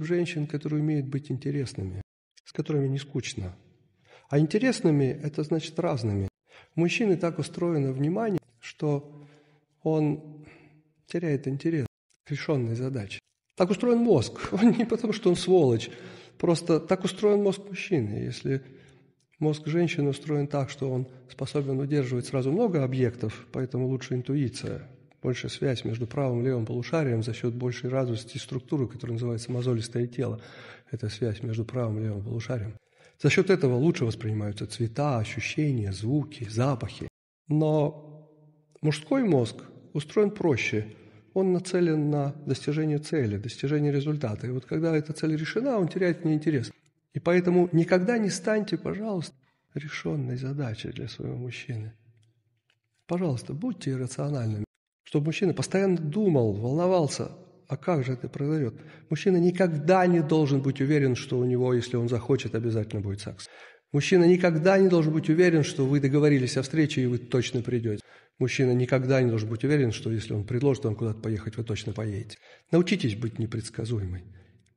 женщин, которые умеют быть интересными, с которыми не скучно. А интересными – это значит разными. мужчины так устроено внимание, что он теряет интерес к решенной задаче. Так устроен мозг. Он не потому, что он сволочь. Просто так устроен мозг мужчины. Если мозг женщины устроен так, что он способен удерживать сразу много объектов, поэтому лучше интуиция – больше связь между правым и левым полушарием за счет большей развитости структуры, которая называется мозолистое тело. Это связь между правым и левым полушарием. За счет этого лучше воспринимаются цвета, ощущения, звуки, запахи. Но мужской мозг устроен проще. Он нацелен на достижение цели, достижение результата. И вот когда эта цель решена, он теряет интерес. И поэтому никогда не станьте, пожалуйста, решенной задачей для своего мужчины. Пожалуйста, будьте иррациональными чтобы мужчина постоянно думал, волновался, а как же это произойдет? Мужчина никогда не должен быть уверен, что у него, если он захочет, обязательно будет секс. Мужчина никогда не должен быть уверен, что вы договорились о встрече и вы точно придете. Мужчина никогда не должен быть уверен, что если он предложит вам куда-то поехать, вы точно поедете. Научитесь быть непредсказуемой.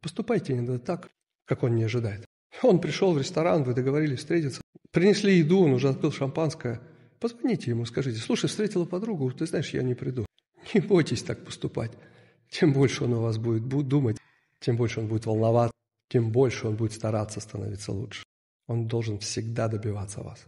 Поступайте иногда так, как он не ожидает. Он пришел в ресторан, вы договорились встретиться, принесли еду, он уже открыл шампанское – Позвоните ему, скажите, слушай, встретила подругу, ты знаешь, я не приду. Не бойтесь так поступать. Тем больше он о вас будет думать, тем больше он будет волноваться, тем больше он будет стараться становиться лучше. Он должен всегда добиваться вас.